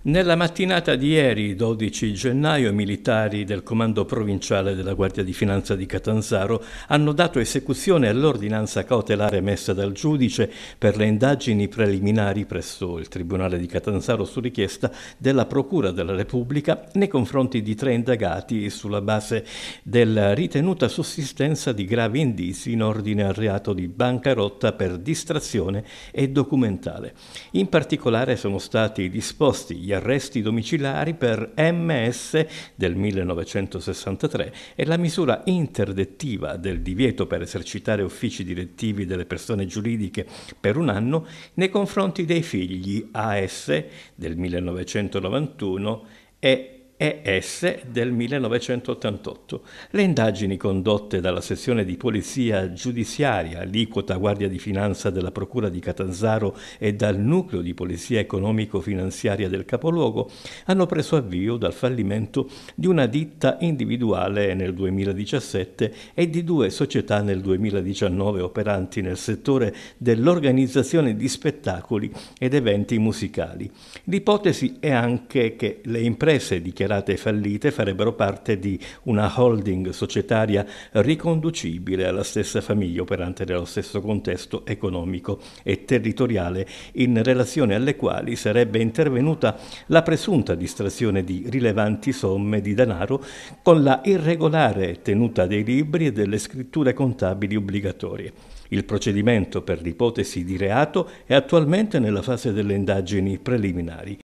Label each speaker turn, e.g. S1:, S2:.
S1: Nella mattinata di ieri, 12 gennaio, i militari del Comando Provinciale della Guardia di Finanza di Catanzaro hanno dato esecuzione all'ordinanza cautelare emessa dal giudice per le indagini preliminari presso il Tribunale di Catanzaro su richiesta della Procura della Repubblica nei confronti di tre indagati sulla base della ritenuta sussistenza di gravi indizi in ordine al reato di bancarotta per distrazione e documentale. In particolare sono stati disposti gli arresti domiciliari per MS del 1963 e la misura interdettiva del divieto per esercitare uffici direttivi delle persone giuridiche per un anno nei confronti dei figli AS del 1991 e ES del 1988. Le indagini condotte dalla sezione di polizia giudiziaria, aliquota Guardia di Finanza della Procura di Catanzaro e dal nucleo di polizia economico-finanziaria del capoluogo hanno preso avvio dal fallimento di una ditta individuale nel 2017 e di due società nel 2019 operanti nel settore dell'organizzazione di spettacoli ed eventi musicali. L'ipotesi è anche che le imprese dichiarate dichiarate fallite farebbero parte di una holding societaria riconducibile alla stessa famiglia operante nello stesso contesto economico e territoriale in relazione alle quali sarebbe intervenuta la presunta distrazione di rilevanti somme di denaro con la irregolare tenuta dei libri e delle scritture contabili obbligatorie. Il procedimento per l'ipotesi di reato è attualmente nella fase delle indagini preliminari.